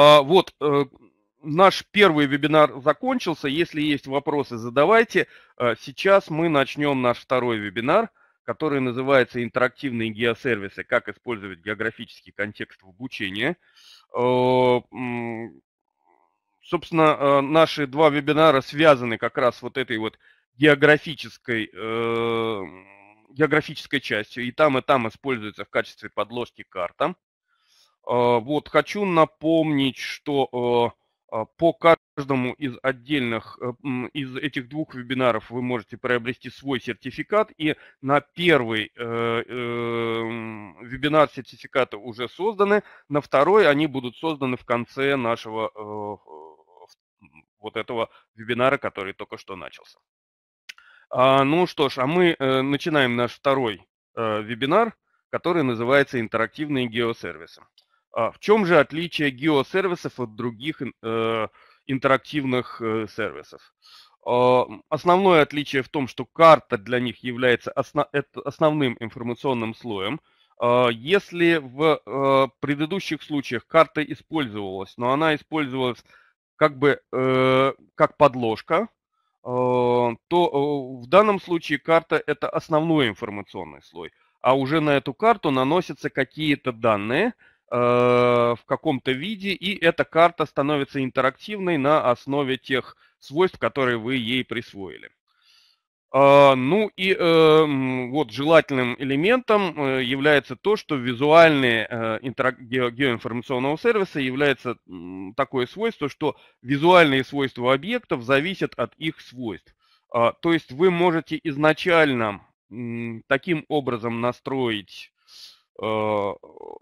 А, вот, э, наш первый вебинар закончился. Если есть вопросы, задавайте. А, сейчас мы начнем наш второй вебинар, который называется «Интерактивные геосервисы. Как использовать географический контекст в обучении». А, собственно, наши два вебинара связаны как раз вот этой вот географической, э, географической частью. И там, и там используется в качестве подложки карта. Э, вот, хочу напомнить, что э, э, по каждому из отдельных, из этих двух вебинаров вы можете приобрести свой сертификат. И на первый эм, вебинар сертификаты уже созданы, на второй они будут созданы в конце нашего вот этого вебинара, который только что начался. А, ну что ж, а мы начинаем наш второй вебинар, который называется «Интерактивные геосервисы». А, в чем же отличие геосервисов от других э, интерактивных э, сервисов? А, основное отличие в том, что карта для них является основным информационным слоем. А, если в э, предыдущих случаях карта использовалась, но она использовалась как бы как подложка, то в данном случае карта это основной информационный слой, а уже на эту карту наносятся какие-то данные – Э, в каком-то виде, и эта карта становится интерактивной на основе тех свойств, которые вы ей присвоили. А, ну и э, вот желательным элементом э, является то, что визуальные интерак... геоинформационного сервиса является такое свойство, что визуальные свойства объектов зависят от их свойств. А, то есть вы можете изначально таким образом настроить Э,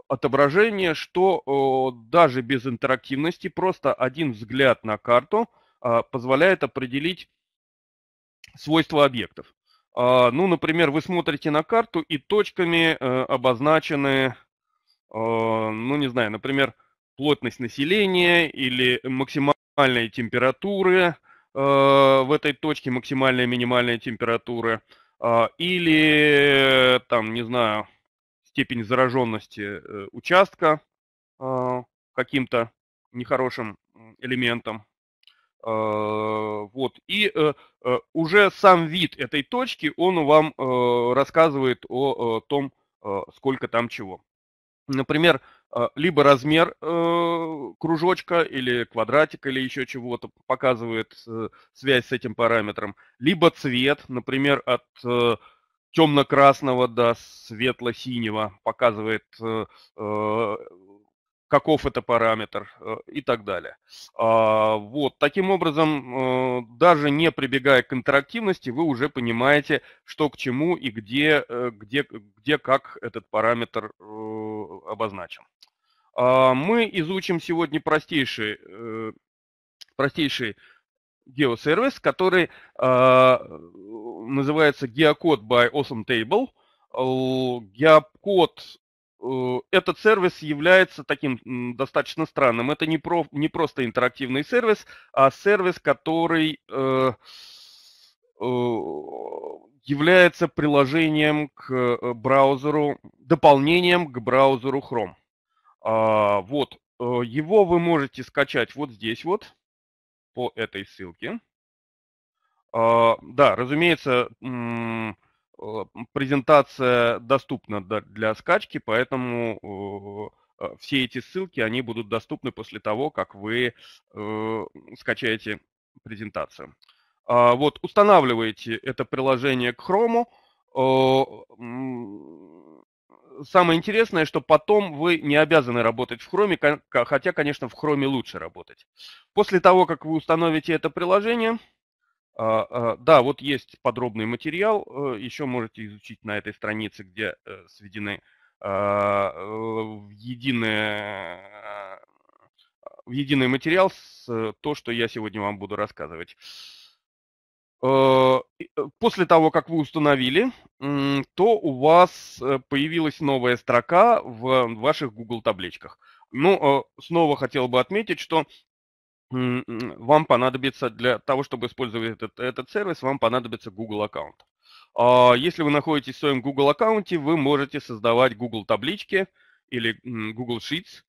отображение, что даже без интерактивности просто один взгляд на карту а, позволяет определить свойства объектов. А, ну, например, вы смотрите на карту и точками э, обозначены, э, ну, не знаю, например, плотность населения или максимальные температуры в этой точке, максимальная и минимальная температура, или, там, не знаю, степень зараженности э, участка а, каким-то нехорошим элементом. А, вот. И э, э, уже сам вид этой точки, он вам рассказывает о том, сколько там чего. Например, либо размер кружочка или квадратика или еще чего-то показывает связь с этим параметром, либо цвет, например, от темно-красного до светло-синего, показывает, э, э, каков это параметр э, и так далее. А, вот, таким образом, даже не прибегая к интерактивности, вы уже понимаете, что к чему и где, где, где как этот параметр обозначен. А, мы изучим сегодня простейшие, простейшие геосервис, который э, называется Geocode by Awesome Table. Geocode э, этот сервис является таким достаточно странным. Это не, про, не просто интерактивный сервис, а сервис, который э, э является приложением к э, браузеру, дополнением к браузеру Chrome. А, вот, э, его вы можете скачать вот здесь вот по этой ссылке. А, да, разумеется, э, презентация доступна для скачки, поэтому э, э, все эти ссылки, они будут доступны после того, как вы скачаете презентацию. А, вот, устанавливаете это приложение к Chrome, самое интересное, что потом вы не обязаны работать в Chrome, хотя, конечно, в Chrome лучше работать. После того, как вы установите это приложение, а, а, да, вот есть подробный материал, э, еще можете изучить на этой странице, где э, сведены а, в единое в единый материал с э, то, что я сегодня вам буду рассказывать. Э, э, после того, как вы установили, то у вас э, появилась новая строка в ваших Google табличках. Ну, снова хотел бы отметить, что вам понадобится для того, чтобы использовать этот, этот сервис, вам понадобится Google аккаунт. А если вы находитесь в своем Google аккаунте, вы можете создавать Google таблички или Google Sheets,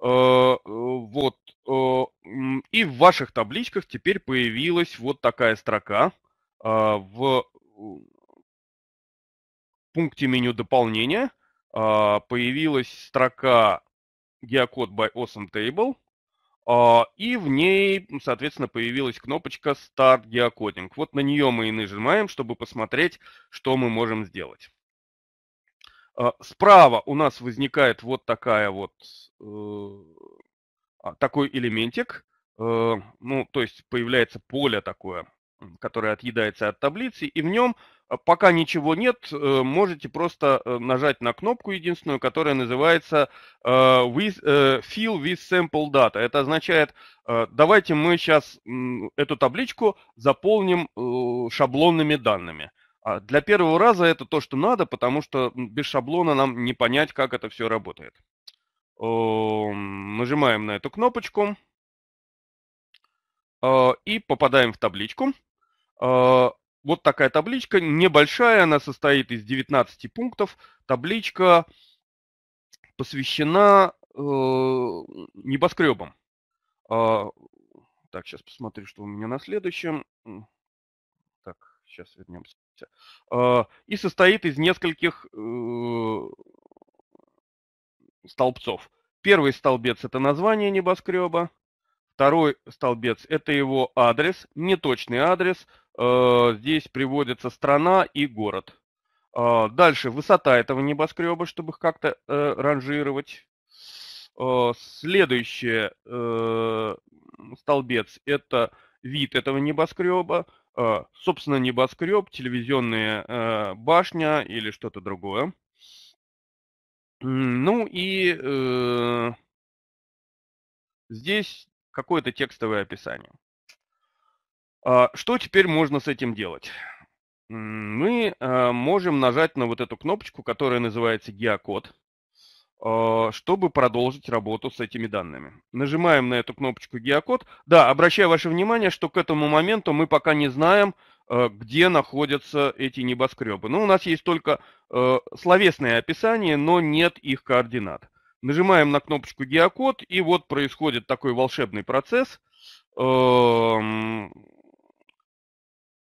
Э, э, вот. Э, и в ваших табличках теперь появилась вот такая строка в пункте меню дополнения. Появилась строка Geocode by Awesome Table. И в ней, соответственно, появилась кнопочка Start Geocoding. Вот на нее мы и нажимаем, чтобы посмотреть, что мы можем сделать. А, справа у нас возникает вот такая вот, э, а, такой элементик, э, ну, то есть появляется поле такое, которое отъедается от таблицы, и в нем э, пока ничего нет, можете просто нажать на кнопку единственную, которая называется with, Fill with Sample Data. Это означает, давайте мы сейчас эту табличку заполним шаблонными данными. А для первого раза это то, что надо, потому что без шаблона нам не понять, как это все работает. Нажимаем на эту кнопочку а, и попадаем в табличку. А, вот такая табличка, небольшая, она состоит из 19 пунктов. Табличка посвящена э, небоскребам. Так, сейчас посмотрю, что у меня на следующем. Так, сейчас вернемся. Э, и состоит из нескольких э, столбцов. Первый столбец – это название небоскреба, второй столбец – это его адрес, неточный адрес, э, здесь приводится страна и город. Дальше высота этого небоскреба, чтобы их как-то э, ранжировать. следующий э, столбец – это вид этого небоскреба. Э, собственно, небоскреб, телевизионная э, башня или что-то другое. Ну и э, здесь какое-то текстовое описание. А, что теперь можно с этим делать? Мы э, можем нажать на вот эту кнопочку, которая называется геокод. А, чтобы продолжить работу с этими данными. Нажимаем на эту кнопочку «Геокод». Да, обращаю ваше внимание, что к этому моменту мы пока не знаем, а, где находятся эти небоскребы. Ну, у нас есть только а, словесное описание, но нет их координат. Нажимаем на кнопочку «Геокод», и вот происходит такой волшебный процесс.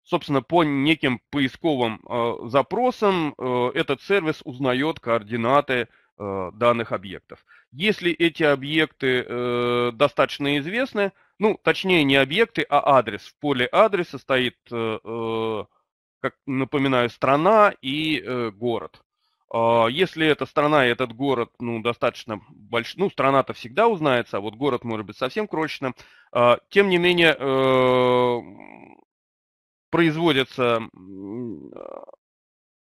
Собственно, по неким поисковым запросам этот сервис узнает координаты Э, данных объектов. Если эти объекты э, достаточно известны, ну, точнее, не объекты, а адрес. В поле адреса стоит, э, э как напоминаю, страна и э, город. Э, если эта страна и этот город, ну, достаточно больш... ну, страна-то всегда узнается, а вот город может быть совсем крошечным. Э, тем не менее, э, производится э,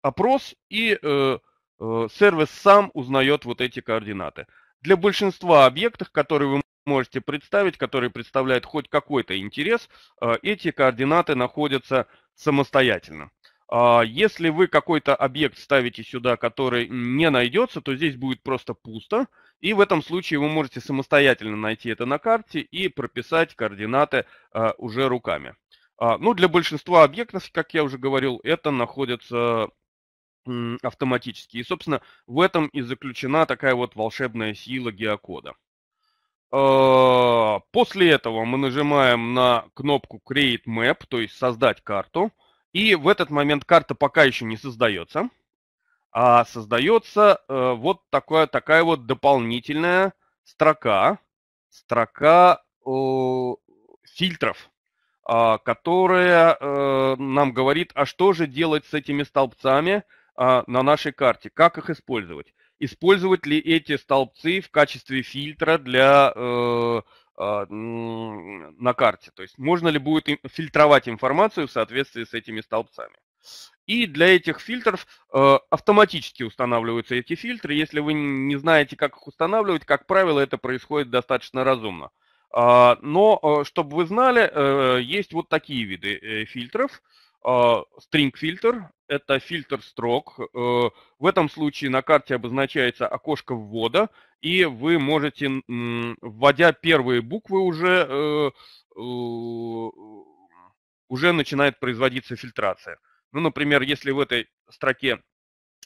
опрос и э, Э, сервис сам узнает вот эти координаты. Для большинства объектов, которые вы можете представить, которые представляют хоть какой-то интерес, э, эти координаты находятся самостоятельно. А если вы какой-то объект ставите сюда, который не найдется, то здесь будет просто пусто, и в этом случае вы можете самостоятельно найти это на карте и прописать координаты э, уже руками. А, ну, для большинства объектов, как я уже говорил, это находится автоматически. И, собственно, в этом и заключена такая вот волшебная сила геокода. А, после этого мы нажимаем на кнопку Create Map, то есть создать карту. И в этот момент карта пока еще не создается, а создается э, вот такая, такая вот дополнительная строка, строка фильтров, а, которая э, нам говорит, а что же делать с этими столбцами – а, на нашей карте. Как их использовать? Использовать ли эти столбцы в качестве фильтра для э, а, на карте? То есть можно ли будет фильтровать информацию в соответствии с этими столбцами? И для этих фильтров э, автоматически устанавливаются эти фильтры. Если вы не знаете, как их устанавливать, как правило, это происходит достаточно разумно. Э, но, э, чтобы вы знали, э, есть вот такие виды э, фильтров. Э, а, string фильтр, это фильтр строк. Э, в этом случае на карте обозначается окошко ввода, и вы можете, вводя первые буквы уже, э, э, уже начинает производиться фильтрация. Ну, например, если в этой строке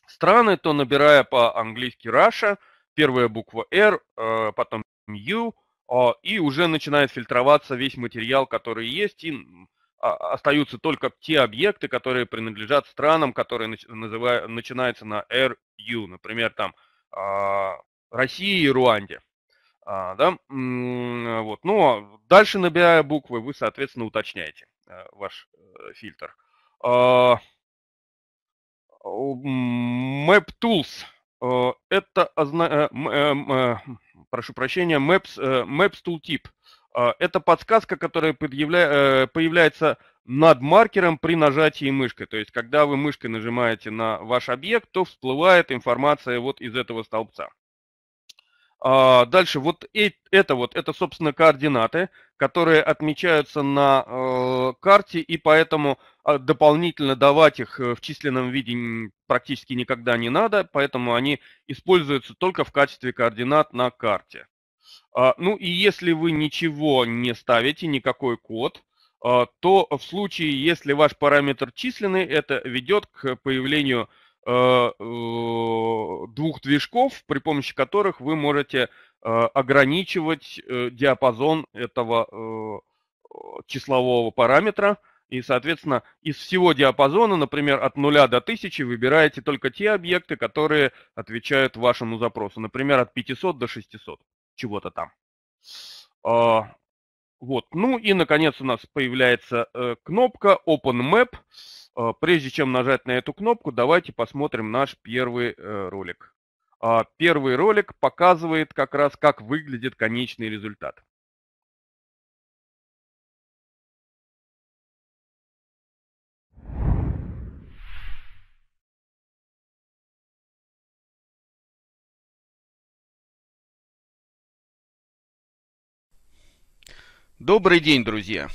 страны, то набирая по-английски Russia, первая буква R, потом U, а, и уже начинает фильтроваться весь материал, который есть, и а, остаются только те объекты, которые принадлежат странам, которые называют, начинаются на RU, например, там а, России и Руанде. А, да? вот. Но дальше, набирая буквы, вы, соответственно, уточняете э, ваш э, фильтр. А, Map Tools. Э, это, прошу прощения, Maps, Maps Tooltip. А, это подсказка, которая подъявля... Э, появляется над маркером при нажатии мышкой. То есть, когда вы мышкой нажимаете на ваш объект, то всплывает информация вот из этого столбца. А, дальше вот э, это вот, это, собственно, координаты, которые отмечаются на э, карте, и поэтому а, дополнительно давать их в численном виде практически никогда не надо, поэтому они используются только в качестве координат на карте. А, ну и если вы ничего не ставите, никакой код, а, то в случае, если ваш параметр численный, это ведет к появлению а, э, двух движков, при помощи которых вы можете ограничивать э, диапазон этого э, числового параметра. И, соответственно, из всего диапазона, например, от 0 до 1000 выбираете только те объекты, которые отвечают вашему запросу. Например, от 500 до 600 чего-то там. А, вот. Ну и, наконец, у нас появляется э, кнопка Open Map. Э, прежде чем нажать на эту кнопку, давайте посмотрим наш первый э, ролик. Э, первый ролик показывает как раз, как выглядит конечный результат. Добрый день, друзья!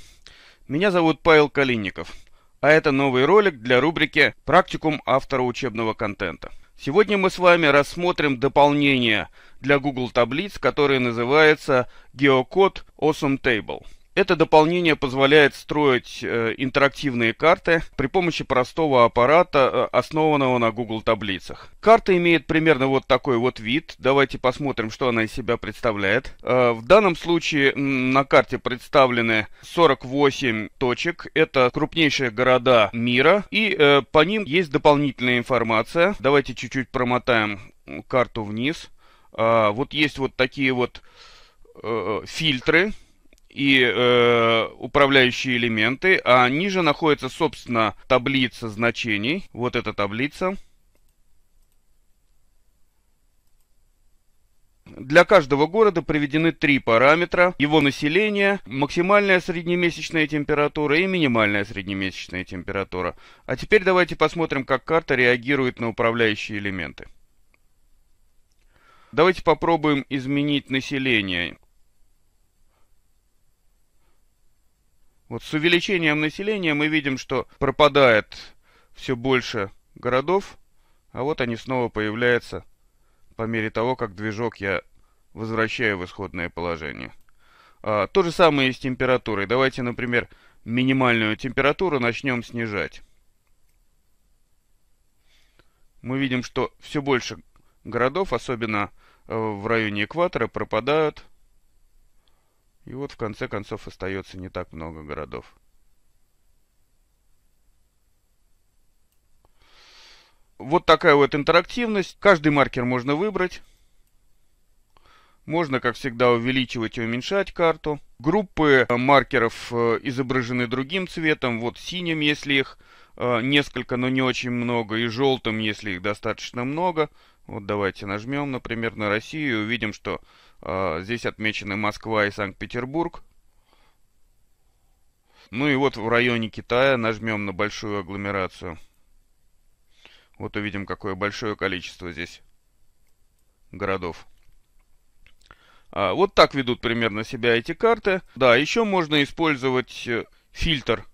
Меня зовут Павел Калинников, а это новый ролик для рубрики «Практикум автора учебного контента». Сегодня мы с вами рассмотрим дополнение для Google таблиц, которое называется GeoCode Awesome Table. Это дополнение позволяет строить э, интерактивные карты при помощи простого аппарата, э, основанного на Google таблицах. Карта имеет примерно вот такой вот вид. Давайте посмотрим, что она из себя представляет. Э, в данном случае на карте представлены 48 точек. Это крупнейшие города мира. И по ним есть дополнительная информация. Давайте чуть-чуть промотаем карту вниз. А, вот есть вот такие вот фильтры и э, управляющие элементы, а ниже находится, собственно, таблица значений. Вот эта таблица. Для каждого города приведены три параметра. Его население, максимальная среднемесячная температура и минимальная среднемесячная температура. А теперь давайте посмотрим, как карта реагирует на управляющие элементы. Давайте попробуем изменить население. Вот с увеличением населения мы видим, что пропадает все больше городов, а вот они снова появляются по мере того, как движок я возвращаю в исходное положение. А, то же самое и с температурой. Давайте, например, минимальную температуру начнем снижать. Мы видим, что все больше городов, особенно э, в районе экватора, пропадают. И вот в конце концов остается не так много городов. Вот такая вот интерактивность. Каждый маркер можно выбрать. Можно, как всегда, увеличивать и уменьшать карту. Группы э, маркеров э, изображены другим цветом. Вот синим, если их э, несколько, но не очень много, и желтым, если их достаточно много. Вот давайте нажмем, например, на Россию и увидим, что э, здесь отмечены Москва и Санкт-Петербург. Ну и вот в районе Китая нажмем на большую агломерацию. Вот увидим, какое большое количество здесь городов. А, вот так ведут примерно себя эти карты. Да, еще можно использовать э, фильтр.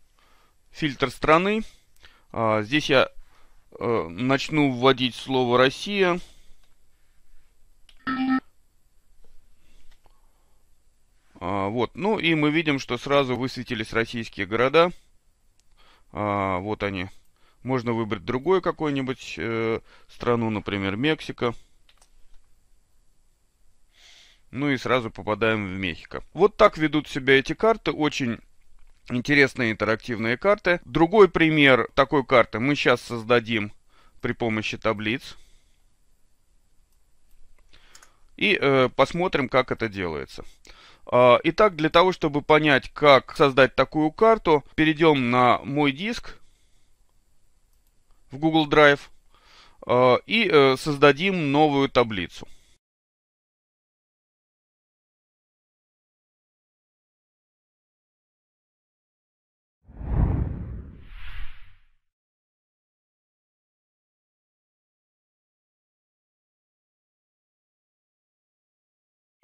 Фильтр страны. А, здесь я э, начну вводить слово «Россия». А, вот, ну и мы видим, что сразу высветились российские города. А, вот они. Можно выбрать другую какую-нибудь э, страну, например, Мексика. Ну и сразу попадаем в Мехико. Вот так ведут себя эти карты, очень интересные интерактивные карты. Другой пример такой карты мы сейчас создадим при помощи таблиц. И э, посмотрим, как это делается. Э, итак, для того, чтобы понять, как создать такую карту, перейдем на мой диск в Google Drive э, и э, создадим новую таблицу.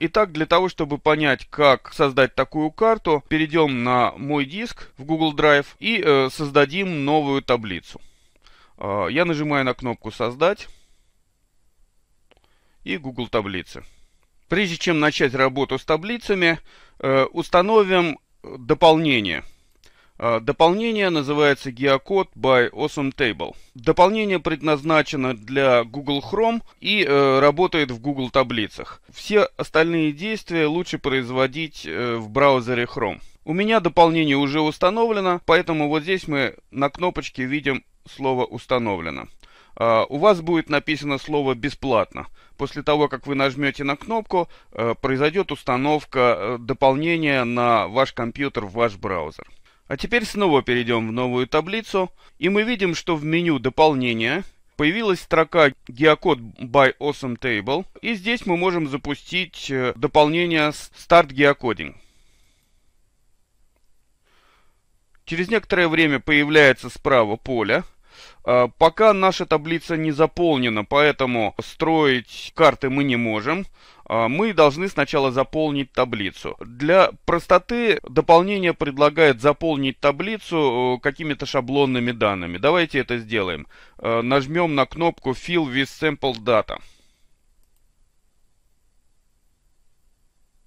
Итак, для того, чтобы понять, как создать такую карту, перейдем на мой диск в Google Drive и э, создадим новую таблицу. Э, я нажимаю на кнопку «Создать» и Google таблицы. Прежде чем начать работу с таблицами, э, установим э, дополнение – Э, дополнение называется Geocode by Awesome Table. Дополнение предназначено для Google Chrome и э, работает в Google таблицах. Все остальные действия лучше производить э, в браузере Chrome. У меня дополнение уже установлено, поэтому вот здесь мы на кнопочке видим слово «Установлено». Uh, у вас будет написано слово «бесплатно». После того, как вы нажмете на кнопку, uh, произойдет установка uh, дополнения на ваш компьютер, в ваш браузер. А теперь снова перейдем в новую таблицу, и мы видим, что в меню дополнения появилась строка geocode by awesome table, и здесь мы можем запустить э, дополнение start geocoding. Через некоторое время появляется справа поле. Э, пока наша таблица не заполнена, поэтому строить карты мы не можем. А, мы должны сначала заполнить таблицу. Для простоты дополнение предлагает заполнить таблицу э, какими-то шаблонными данными. Давайте это сделаем. Э, нажмем на кнопку Fill with Sample Data.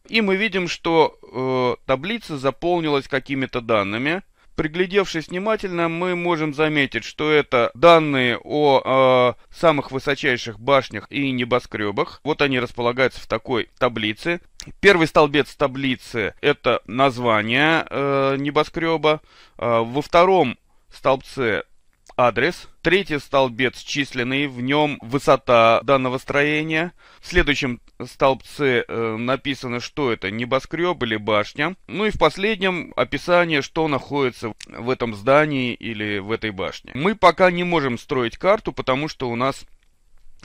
И мы видим, что э, таблица заполнилась какими-то данными. Приглядевшись внимательно, мы можем заметить, что это данные о э, самых высочайших башнях и небоскребах. Вот они располагаются в такой таблице. Первый столбец таблицы – это название э, небоскреба. Э, во втором столбце адрес, третий столбец численный, в нем высота данного строения. В следующем столбце э, написано, что это небоскреб или башня. Ну и в последнем описание, что находится в этом здании или в этой башне. Мы пока не можем строить карту, потому что у нас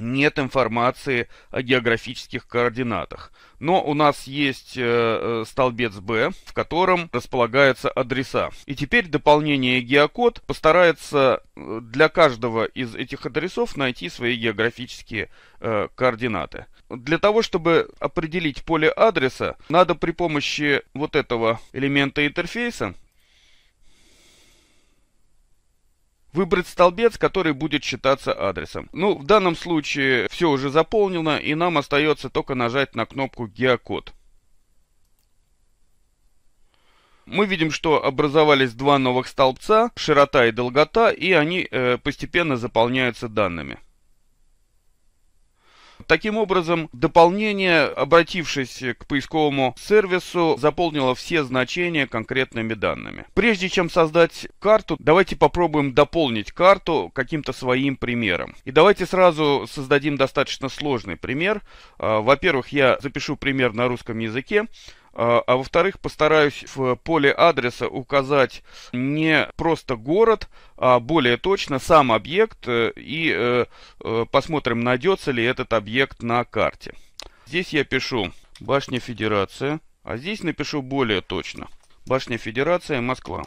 нет информации о географических координатах. Но у нас есть э, э столбец B, в котором располагаются адреса. И теперь дополнение геокод постарается э, для каждого из этих адресов найти свои географические э, координаты. Для того, чтобы определить поле адреса, надо при помощи вот этого элемента интерфейса выбрать столбец, который будет считаться адресом. Ну, в данном случае все уже заполнено, и нам остается только нажать на кнопку «Геокод». Мы видим, что образовались два новых столбца, широта и долгота, и они э, постепенно заполняются данными. Таким образом, дополнение, обратившись к поисковому сервису, заполнило все значения конкретными данными. Прежде чем создать карту, давайте попробуем дополнить карту каким-то своим примером. И давайте сразу создадим достаточно сложный пример. А, во-первых, я запишу пример на русском языке. А, а во-вторых, постараюсь в поле адреса указать не просто город, а более точно сам объект э, и э, э, посмотрим, найдется ли этот объект на карте. Здесь я пишу Башня Федерация, а здесь напишу более точно. Башня Федерация, Москва.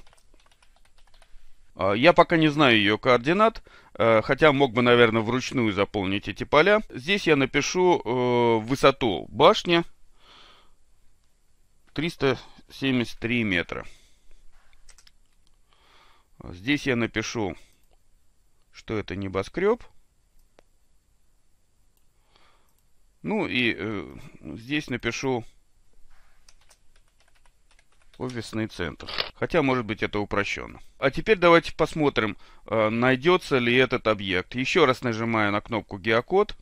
А, я пока не знаю ее координат, хотя мог бы, наверное, вручную заполнить эти поля. Здесь я напишу высоту башни, 373 метра. Здесь я напишу, что это небоскреб. Ну и э, здесь напишу офисный центр. Хотя, может быть, это упрощенно. А теперь давайте посмотрим, э, найдется ли этот объект. Еще раз нажимаю на кнопку «Геокод».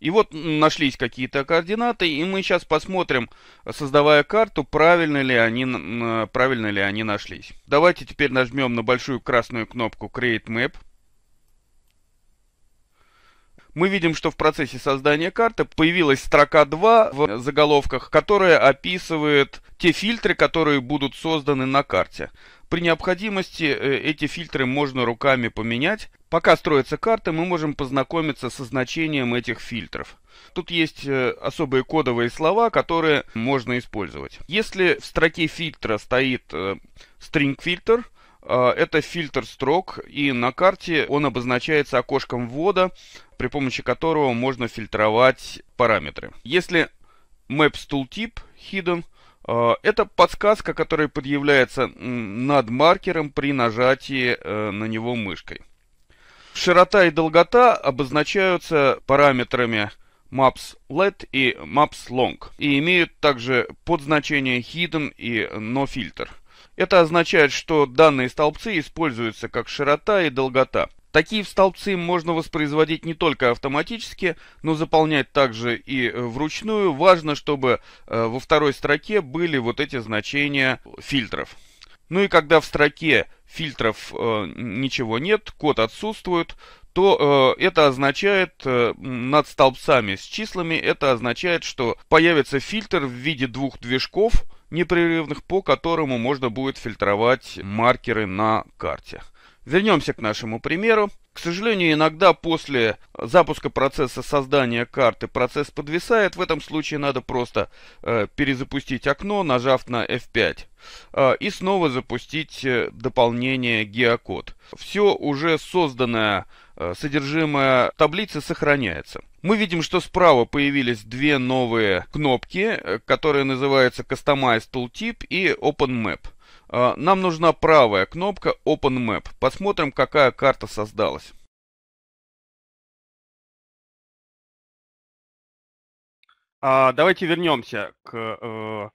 И вот нашлись какие-то координаты, и мы сейчас посмотрим, создавая карту, правильно ли они, правильно ли они нашлись. Давайте теперь нажмем на большую красную кнопку Create Map – мы видим, что в процессе создания карты появилась строка 2 в заголовках, которая описывает те фильтры, которые будут созданы на карте. При необходимости э, эти фильтры можно руками поменять. Пока строится карта, мы можем познакомиться со значением этих фильтров. Тут есть э, особые кодовые слова, которые можно использовать. Если в строке фильтра стоит э, string фильтр, а, это фильтр строк, и на карте он обозначается окошком ввода, при помощи которого можно фильтровать параметры. Если Maps Tooltip Hidden, а, это подсказка, которая подъявляется над маркером при нажатии э, на него мышкой. Широта и долгота обозначаются параметрами Maps LED и Maps Long и имеют также подзначения Hidden и no filter. Это означает, что данные столбцы используются как широта и долгота. Такие столбцы можно воспроизводить не только автоматически, но заполнять также и э, вручную. Важно, чтобы э, во второй строке были вот эти значения фильтров. Ну и когда в строке фильтров э, ничего нет, код отсутствует, то это означает над столбцами с числами, это означает, что появится фильтр в виде двух движков – непрерывных, по которому можно будет фильтровать маркеры на карте. Вернемся к нашему примеру. К сожалению, иногда после запуска процесса создания карты процесс подвисает. В этом случае надо просто э, перезапустить окно, нажав на F5. Э, и снова запустить э, дополнение геокод. Все уже созданное э, содержимое таблицы сохраняется. Мы видим, что справа появились две новые кнопки, э, которые называются Customize Tooltip и Open Map. А, нам нужна правая кнопка Open Map. Посмотрим, какая карта создалась. А, давайте вернемся к э,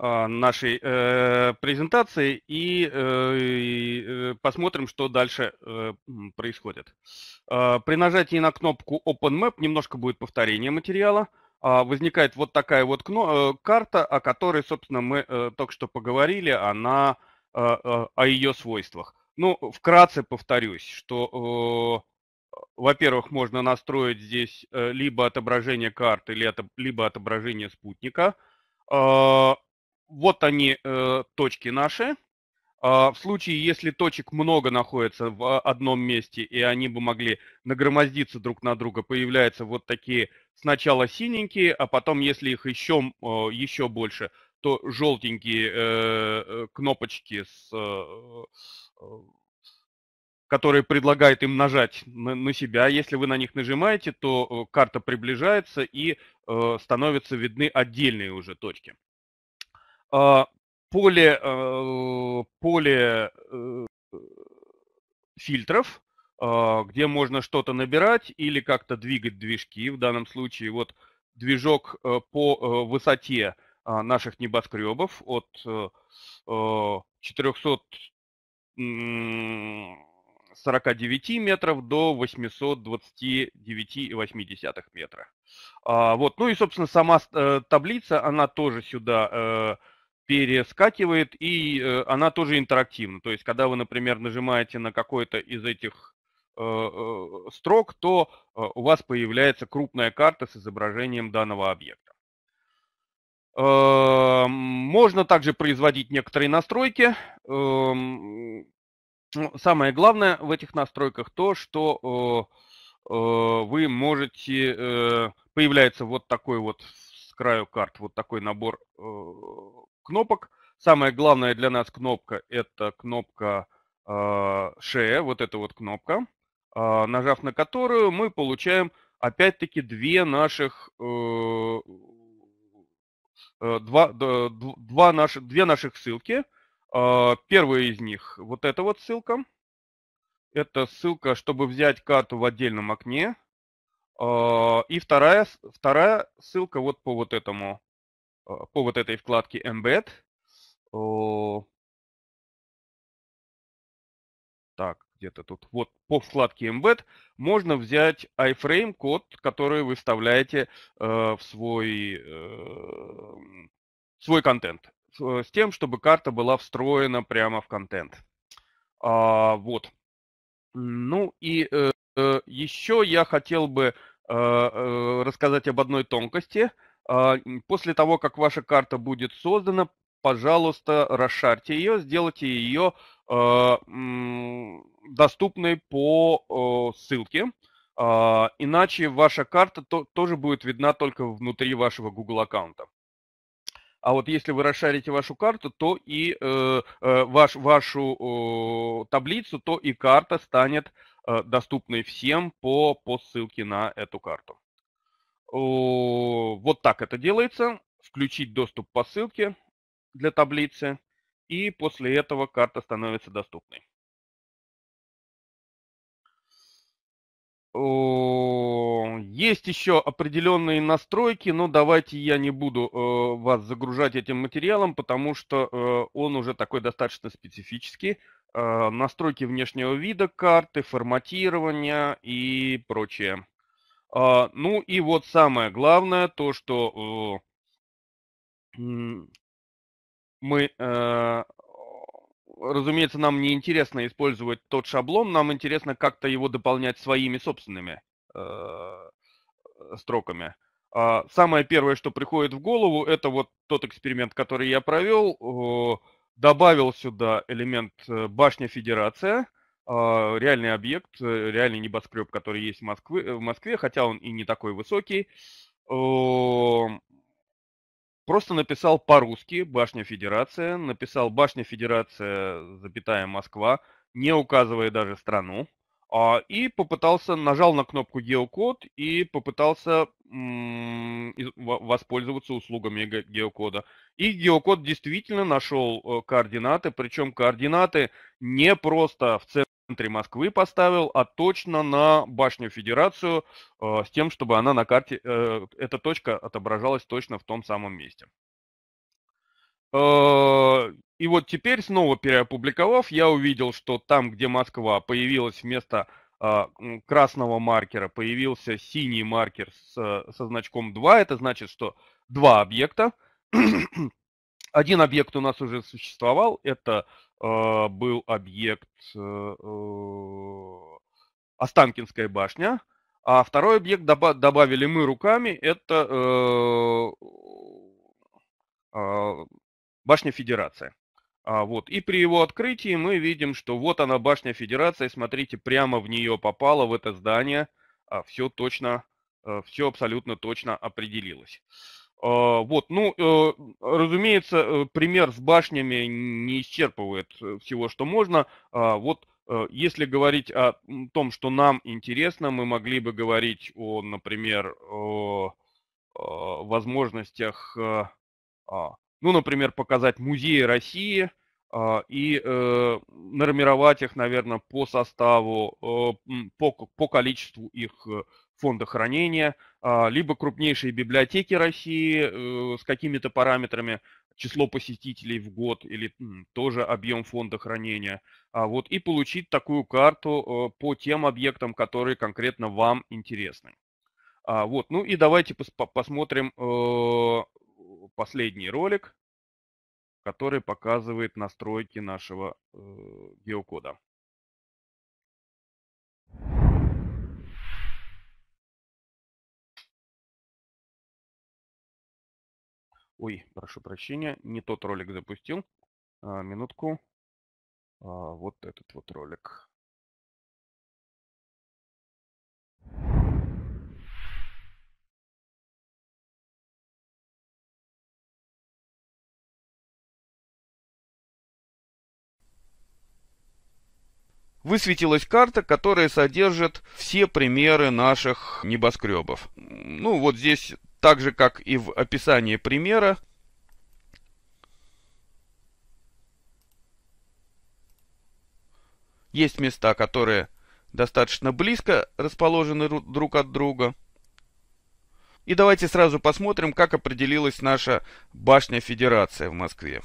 а, нашей э, презентации э, и, э, посмотрим, что дальше э, происходит. Э, при нажатии на кнопку Open Map немножко будет повторение материала. Э, а, возникает вот такая вот э, карта, о которой, собственно, мы э, только что поговорили, она э, о ее свойствах. Ну, вкратце повторюсь, что, во-первых, можно настроить здесь либо отображение карты, либо отображение спутника. А, вот они, точки наши, а, в случае, если точек много находится в а, одном месте, и они бы могли нагромоздиться друг на друга, появляются вот такие сначала синенькие, а потом, если их еще, еще больше, то желтенькие э, э, кнопочки, с, э, которые предлагают им нажать на себя. Если вы на них нажимаете, то карта приближается и становятся видны отдельные уже точки. А, поле, э, поле э, фильтров, э, где можно что-то набирать или как-то двигать движки. В данном случае вот движок по высоте а, наших небоскребов от 449 метров до 829,8 метра. А, вот. Ну и, собственно, сама таблица, она тоже сюда перескакивает, и э, она тоже интерактивна. То есть, когда вы, например, нажимаете на какой-то из этих э, э, строк, то у вас появляется крупная карта с изображением данного объекта. Можно также производить некоторые настройки. Эм, ну, самое главное в этих настройках то, что вы можете... Появляется вот такой вот с краю карт, вот такой набор кнопок. Самая главная для нас кнопка – это кнопка шея а, вот эта вот кнопка, а, нажав на которую мы получаем опять-таки две наших э, э, два, два наши, две наших ссылки. А, первая из них вот эта вот ссылка. Это ссылка, чтобы взять карту в отдельном окне. И вторая, вторая ссылка вот по вот этому Э, по вот этой вкладке Embed. Э, так, где-то тут. Вот по вкладке Embed можно взять iframe код, который вы вставляете э, в свой, эм, свой контент. С тем, чтобы карта была встроена прямо в контент. А, вот. Ну и еще я хотел бы рассказать об одной тонкости – а, после того, как ваша карта будет создана, пожалуйста, расшарьте ее, сделайте ее а, доступной по ссылке. А, иначе ваша карта тоже будет видна только внутри вашего Google аккаунта. А вот если вы расшарите вашу карту, то и э, э, ваш, вашу таблицу, то и карта станет э, доступной всем по, по ссылке на эту карту. Вот так это делается. Включить доступ по ссылке для таблицы. И после этого карта становится доступной. Есть еще определенные настройки, но давайте я не буду э, вас загружать этим материалом, потому что э, он уже такой достаточно специфический. Э, настройки внешнего вида карты, форматирования и прочее. А, ну и вот самое главное, то, что э, мы, э, разумеется, нам не интересно использовать тот шаблон, нам интересно как-то его дополнять своими собственными э, строками. А самое первое, что приходит в голову, это вот тот эксперимент, который я провел. Добавил сюда элемент башня федерация – а, реальный объект, э, реальный небоскреб, который есть в Москве, э, в Москве, хотя он и не такой высокий. Просто написал по-русски «Башня Федерация», написал «Башня Федерация, запятая Москва», не указывая даже страну, а, и попытался, нажал на кнопку «Геокод» и попытался воспользоваться услугами геокода. И геокод действительно нашел э, координаты, причем координаты не просто в центре центре Москвы поставил, а точно на башню Федерацию э, с тем, чтобы она на карте, э, эта точка отображалась точно в том самом месте. Э, и вот теперь, снова переопубликовав, я увидел, что там, где Москва появилась вместо а, красного маркера, появился синий маркер с, со значком 2. Это значит, что два объекта. Один объект у нас уже существовал, это Э, был объект э, Останкинская башня, а второй объект добавили мы руками, это э, башня Федерации. А вот. И при его открытии мы видим, что вот она, башня Федерации, смотрите, прямо в нее попала в это здание, а все точно, все абсолютно точно определилось. А, вот, ну, э, разумеется, э, пример с башнями не исчерпывает э, всего, что можно. А, вот если говорить о том, что нам интересно, мы могли бы говорить о, например, о возможностях, а, ну, например, показать музеи России и нормировать их, наверное, по составу, по, по количеству их фонда хранения, а, либо крупнейшие библиотеки России э, с какими-то параметрами, число посетителей в год или тоже объем фонда хранения, а вот, и получить такую карту э, по тем объектам, которые конкретно вам интересны. А вот, ну и давайте посмотрим э, последний ролик, который показывает настройки нашего геокода. Ой, прошу прощения, не тот ролик запустил. А, минутку. А, вот этот вот ролик. Высветилась карта, которая содержит все примеры наших небоскребов. Ну, вот здесь так же как и в описании примера, есть места, которые достаточно близко расположены друг от друга. И давайте сразу посмотрим, как определилась наша башня Федерация в Москве.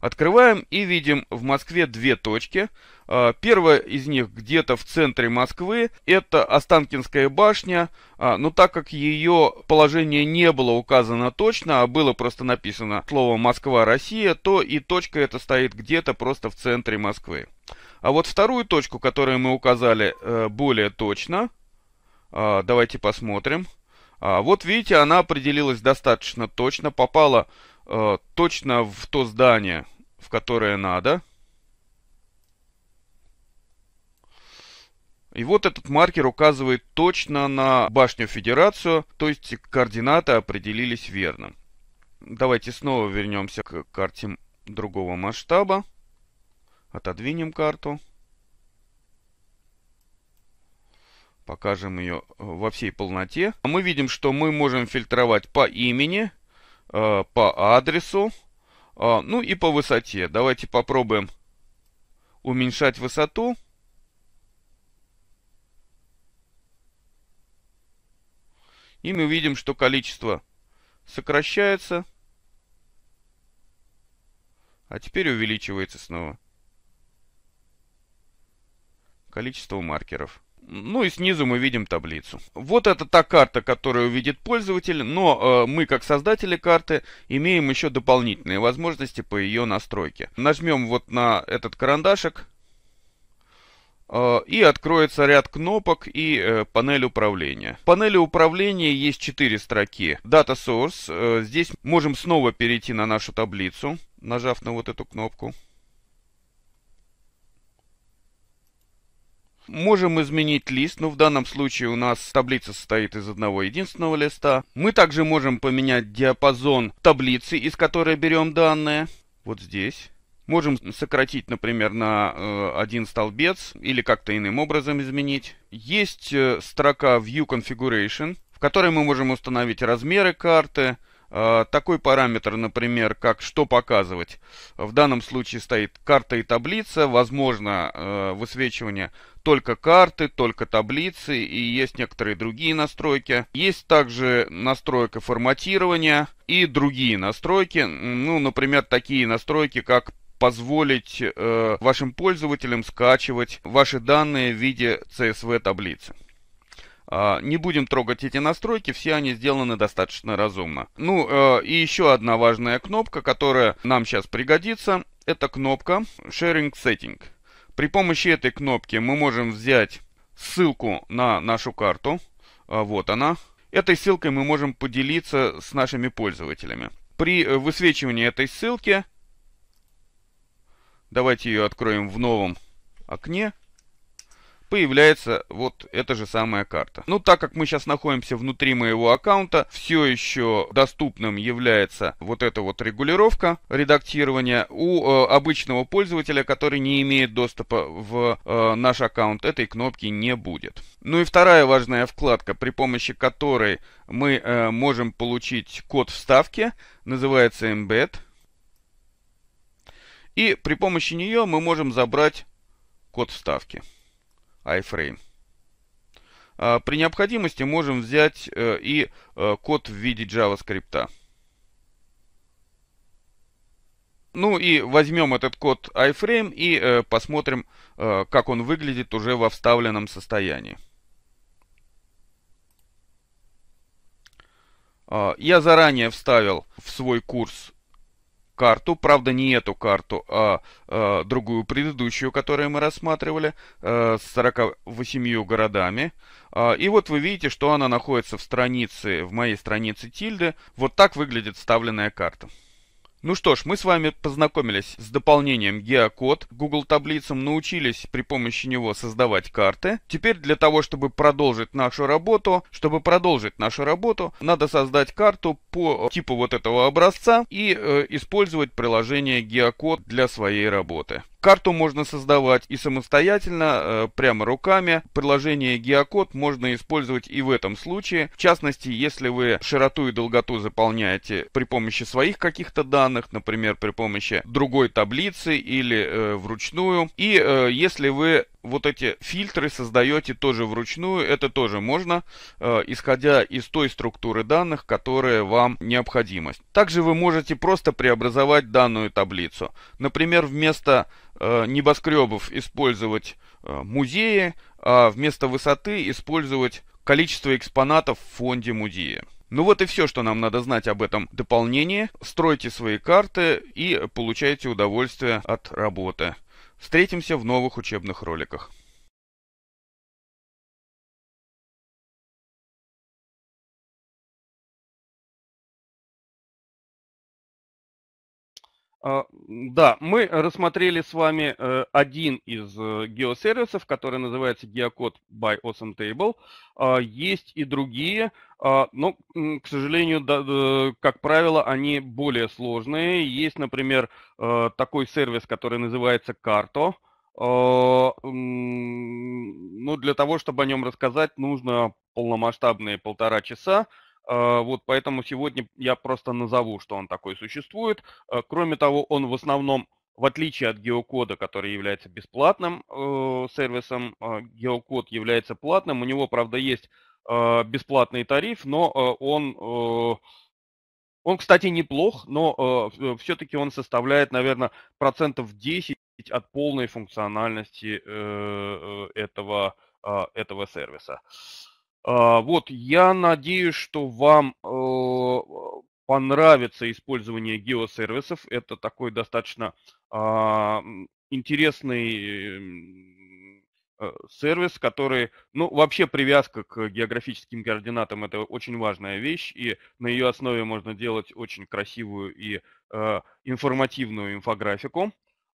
Открываем и видим в Москве две точки. А, первая из них где-то в центре Москвы. Это Останкинская башня. А, но так как ее положение не было указано точно, а было просто написано слово «Москва-Россия», то и точка эта стоит где-то просто в центре Москвы. А вот вторую точку, которую мы указали э, более точно, а, давайте посмотрим. Вот видите, она определилась достаточно точно, попала Э, точно в то здание, в которое надо. И вот этот маркер указывает точно на башню Федерацию, то есть координаты определились верно. Давайте снова вернемся к карте другого масштаба. Отодвинем карту. Покажем ее э, во всей полноте. А мы видим, что мы можем фильтровать по имени Э, по адресу, э, ну и по высоте. Давайте попробуем уменьшать высоту. И мы видим, что количество сокращается. А теперь увеличивается снова количество маркеров. Ну и снизу мы видим таблицу. Вот это та карта, которую увидит пользователь, но э, мы как создатели карты имеем еще дополнительные возможности по ее настройке. Нажмем вот на этот карандашик э, и откроется ряд кнопок и э, панель управления. В панели управления есть 4 строки. Data Source. Э, здесь можем снова перейти на нашу таблицу, нажав на вот эту кнопку. Можем изменить лист, но в данном случае у нас таблица состоит из одного единственного листа. Мы также можем поменять диапазон таблицы, из которой берем данные. Вот здесь. Можем сократить, например, на э, один столбец или как-то иным образом изменить. Есть э, строка View Configuration, в которой мы можем установить размеры карты, э, такой параметр, например, как что показывать. В данном случае стоит карта и таблица, возможно э, высвечивание только карты, только таблицы и есть некоторые другие настройки. Есть также настройка форматирования и другие настройки, ну, например, такие настройки, как позволить э, вашим пользователям скачивать ваши данные в виде CSV таблицы. А, не будем трогать эти настройки, все они сделаны достаточно разумно. Ну э, и еще одна важная кнопка, которая нам сейчас пригодится, это кнопка Sharing Setting. При помощи этой кнопки мы можем взять ссылку на нашу карту. А, вот она. Этой ссылкой мы можем поделиться с нашими пользователями. При э, высвечивании этой ссылки, давайте ее откроем в новом окне, появляется вот эта же самая карта. Ну, так как мы сейчас находимся внутри моего аккаунта, все еще доступным является вот эта вот регулировка редактирования у э, обычного пользователя, который не имеет доступа в э, наш аккаунт, этой кнопки не будет. Ну и вторая важная вкладка, при помощи которой мы э, можем получить код вставки, называется Embed. И при помощи нее мы можем забрать код вставки iframe. А, при необходимости можем взять э, и э, код в виде JavaScript. Ну и возьмем этот код iframe и э, посмотрим, как он выглядит уже во вставленном состоянии. А, я заранее вставил в свой курс карту, правда не эту карту, а, а другую предыдущую, которую мы рассматривали, а, с 48 городами. А, и вот вы видите, что она находится в странице, в моей странице тильды. Вот так выглядит вставленная карта. Ну что ж, мы с вами познакомились с дополнением Geocode Google таблицам, научились при помощи него создавать карты. Теперь для того, чтобы продолжить нашу работу, чтобы продолжить нашу работу, надо создать карту по типу вот этого образца и э, использовать приложение Geocode для своей работы. Карту можно создавать и самостоятельно, э, прямо руками. Приложение Geocode можно использовать и в этом случае. В частности, если вы широту и долготу заполняете при помощи своих каких-то данных, например, при помощи другой таблицы или э, вручную. И э, если вы вот эти фильтры создаете тоже вручную, это тоже можно, э, исходя из той структуры данных, которая вам необходима. Также вы можете просто преобразовать данную таблицу. Например, вместо э, небоскребов использовать э, музеи, а вместо высоты использовать количество экспонатов в фонде музея. Ну вот и все, что нам надо знать об этом дополнении. Стройте свои карты и получайте удовольствие от работы. Встретимся в новых учебных роликах. А, да, мы рассмотрели с вами э, один из э, геосервисов, который называется Geocode by Awesome Table. А, есть и другие, а, но, к сожалению, как правило, они более сложные. Есть, например, э, такой сервис, который называется Carto. Но ну, для того, чтобы о нем рассказать, нужно полномасштабные полтора часа. Э, вот поэтому сегодня я просто назову, что он такой существует. Э, кроме того, он в основном в отличие от геокода, который является бесплатным э, сервисом, геокод является платным. У него, правда, есть бесплатный тариф, но он, он, кстати, неплох, но все-таки он составляет, наверное, процентов 10 от полной функциональности этого, этого сервиса. Э, а, вот, я надеюсь, что вам э, понравится использование геосервисов. Это такой достаточно а, интересный э, сервис, который, ну, вообще привязка к географическим координатам – это очень важная вещь, и на ее основе можно делать очень красивую и э, информативную инфографику.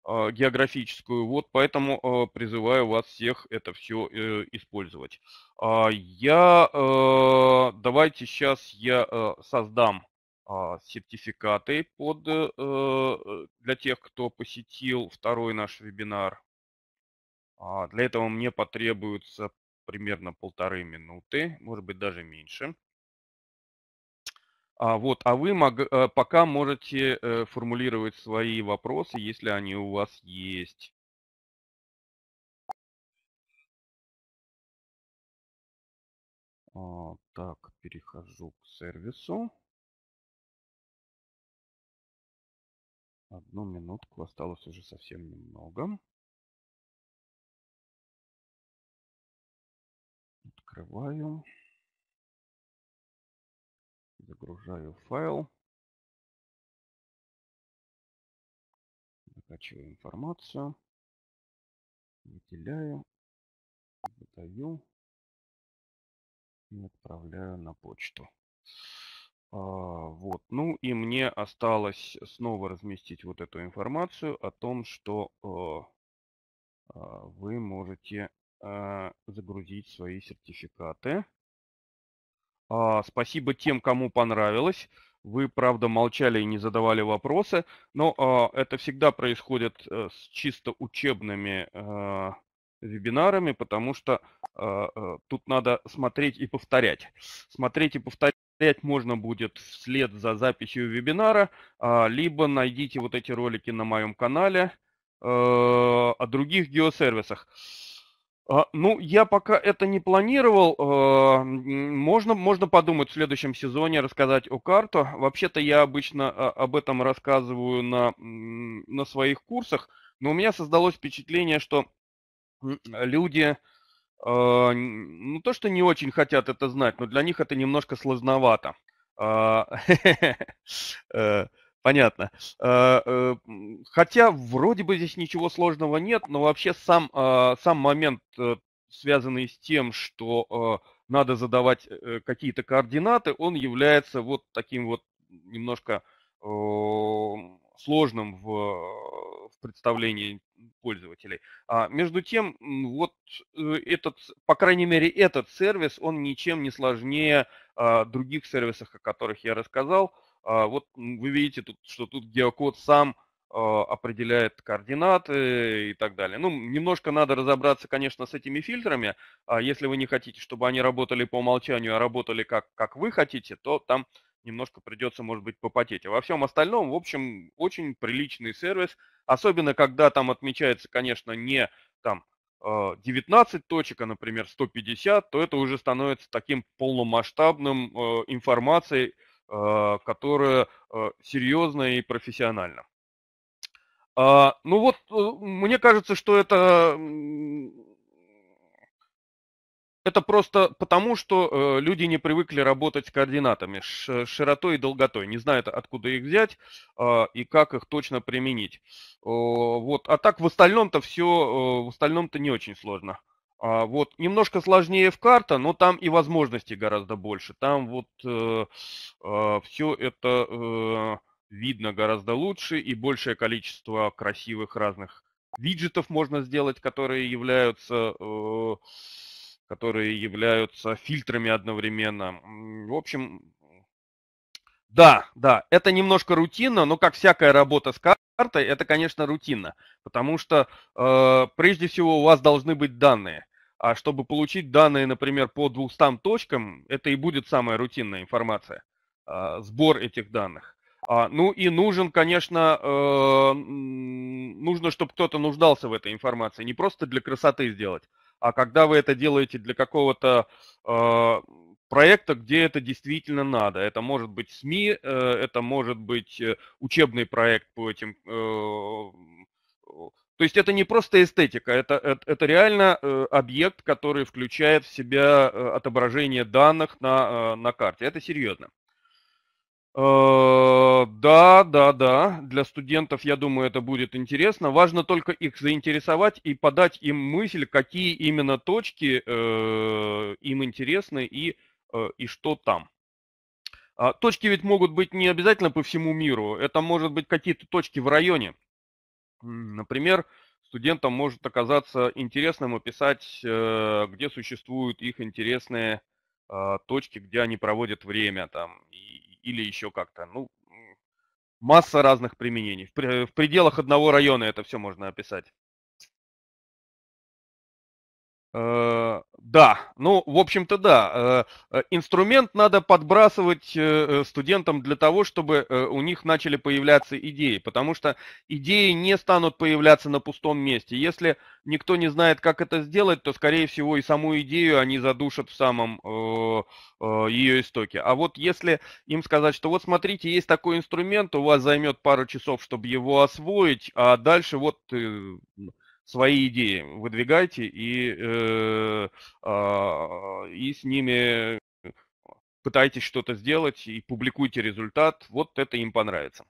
А, географическую. Вот поэтому а, призываю вас всех это все э, использовать. А, я э, давайте сейчас я э, создам сертификаты под для тех, кто посетил второй наш вебинар. Для этого мне потребуется примерно полторы минуты, может быть даже меньше. А вот, а вы мог, э, пока можете э, формулировать свои вопросы, если они у вас есть. А, так, перехожу к сервису. Одну минутку, осталось уже совсем немного. Открываю. Загружаю файл. Накачиваю информацию. Выделяю. Выдаю. И отправляю на почту. А, вот. Ну и мне осталось снова разместить вот эту информацию о том, что э, вы можете э, загрузить свои сертификаты. А, спасибо тем, кому понравилось. Вы, правда, молчали и не задавали вопросы, но а, это всегда происходит а, с чисто учебными а, вебинарами, потому что а, а, тут надо смотреть и повторять. Смотреть и повторять можно будет вслед за записью вебинара, а, либо найдите вот эти ролики на моем канале о других геосервисах. А, ну, я пока это не планировал. А, можно, можно подумать в следующем сезоне рассказать о карту. Вообще-то я обычно а, об этом рассказываю на, на своих курсах, но у меня создалось впечатление, что люди ну то, что не очень хотят это знать, но для них это немножко сложновато. Э, понятно. Э, э, хотя вроде бы здесь ничего сложного нет, но вообще сам, э, сам момент, связанный с тем, что надо задавать какие-то координаты, он является вот таким вот немножко эм, сложным в, в представлении пользователей. А между тем, вот этот, по крайней мере, этот сервис, он ничем не сложнее а, других сервисов, о которых я рассказал. А, вот вы видите, тут, что тут геокод сам а, определяет координаты и так далее. Ну, немножко надо разобраться, конечно, с этими фильтрами. А если вы не хотите, чтобы они работали по умолчанию, а работали как, как вы хотите, то там немножко придется, может быть, попотеть. А во всем остальном, в общем, очень приличный сервис. Особенно, когда там отмечается, конечно, не там 19 точек, а, например, 150, то это уже становится таким полномасштабным информацией, Э, которая э, серьезная и профессиональна. А, ну вот, э, мне кажется, что это это просто потому, что люди не привыкли работать с координатами, с широтой и долготой, не знают, откуда их взять и как их точно применить. вот. А так в остальном-то все, в остальном-то не очень сложно. А, вот, немножко сложнее в карта, но там и возможностей гораздо больше. Там вот э, э, а, все это э, видно гораздо лучше и большее количество красивых разных виджетов можно сделать, которые являются, э, которые являются фильтрами одновременно. В общем, да, да, это немножко рутина, но как всякая работа с картой, картой, это, конечно, рутина, потому что э, прежде всего у вас должны быть данные. А чтобы получить данные, например, по 200 точкам, это и будет самая рутинная информация, а, сбор этих данных. А, ну и нужен, конечно, э, нужно, чтобы кто-то нуждался в этой информации, не просто для красоты сделать, а когда вы это делаете для какого-то э, проекта, где это действительно надо. Это может быть СМИ, э, это может быть учебный проект по этим то есть это не просто эстетика, это, это, это реально э, объект, который включает в себя э, отображение данных на, э, на карте. Это серьезно. Э, да, да, да. Для студентов, я думаю, это будет интересно. Важно только их заинтересовать и подать им мысль, какие именно точки э, им интересны и, э, и что там. А, точки ведь могут быть не обязательно по всему миру. Это может быть какие-то точки в районе Например, студентам может оказаться интересным описать, э, где существуют их интересные а, точки, где они проводят время там, или еще как-то. Ну, масса разных применений. В пределах одного района это все можно описать. Э, да, ну, в общем-то, да. Э, э, инструмент надо подбрасывать студентам для того, чтобы у них начали появляться идеи, потому что идеи не станут появляться на пустом месте. Если никто не знает, как это сделать, то, скорее всего, и саму идею они задушат в самом ее истоке. А вот если им сказать, что вот смотрите, есть такой инструмент, у вас займет пару часов, чтобы его освоить, а дальше вот свои идеи выдвигайте и, э, а, и с ними пытайтесь что-то сделать и публикуйте результат. Вот это им понравится.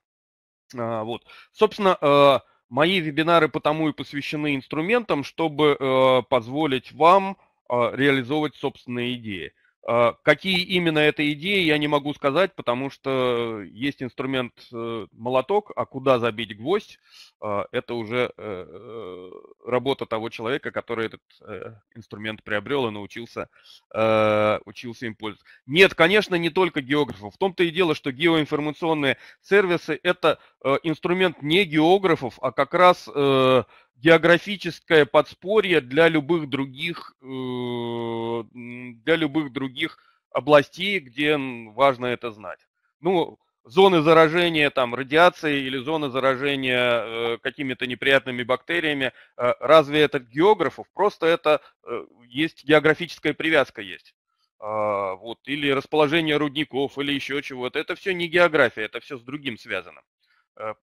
А, вот. Собственно, а, мои вебинары потому и посвящены инструментам, чтобы э, позволить вам реализовывать собственные идеи. А, какие именно это идеи, я не могу сказать, потому что есть инструмент э, молоток, а куда забить гвоздь, а, это уже э, э, работа того человека, который этот инструмент приобрел и научился учился им пользоваться. Нет, конечно, не только географов. В том-то и дело, что геоинформационные сервисы – это инструмент не географов, а как раз географическое подспорье для любых других, э, для любых других областей, где важно это знать. Ну, зоны заражения там радиацией или зоны заражения э, какими-то неприятными бактериями, э, разве это географов? Просто это э, есть географическая привязка есть. Э, вот, или расположение рудников, или еще чего-то. Это все не география, это все с другим связано. Э,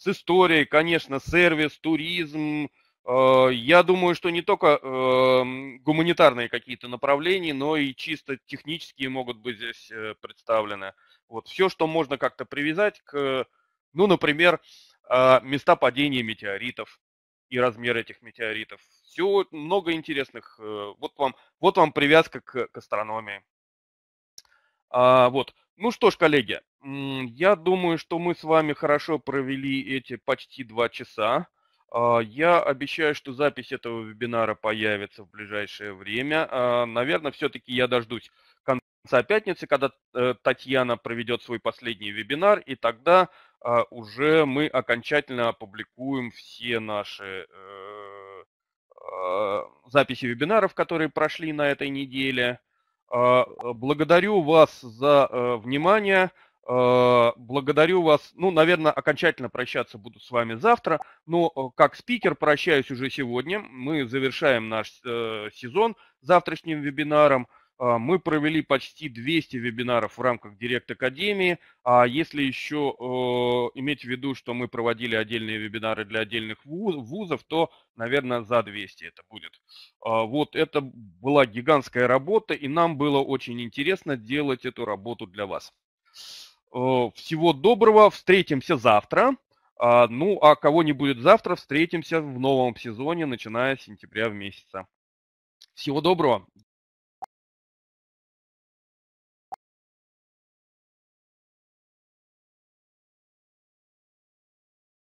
с историей, конечно, сервис, туризм. Э, я думаю, что не только эм, гуманитарные какие-то направления, но и чисто технические могут быть здесь э, представлены. Вот все, что можно как-то привязать к, ну, например, э, места падения метеоритов и размер этих метеоритов. Все много интересных. Вот вам, вот вам привязка к, к астрономии. А, вот. Ну что ж, коллеги, я думаю, что мы с вами хорошо провели эти почти два часа. А, я обещаю, что запись этого вебинара появится в ближайшее время. А, Наверное, все-таки я дождусь конца пятницы, когда э, Татьяна проведет свой последний вебинар, и тогда а, уже мы окончательно опубликуем все наши э, записи вебинаров, которые прошли на этой неделе. Благодарю вас за э, внимание. Э, благодарю вас. Ну, наверное, окончательно прощаться буду с вами завтра, но э, как спикер прощаюсь уже сегодня. Мы завершаем наш э, сезон завтрашним вебинаром. Мы провели почти 200 вебинаров в рамках Директ Академии. А если еще э, иметь в виду, что мы проводили отдельные вебинары для отдельных вузов, то, наверное, за 200 это будет. А, вот это была гигантская работа, и нам было очень интересно делать эту работу для вас. Э, всего доброго, встретимся завтра. А, ну, а кого не будет завтра, встретимся в новом сезоне, начиная с сентября в месяце. Всего доброго.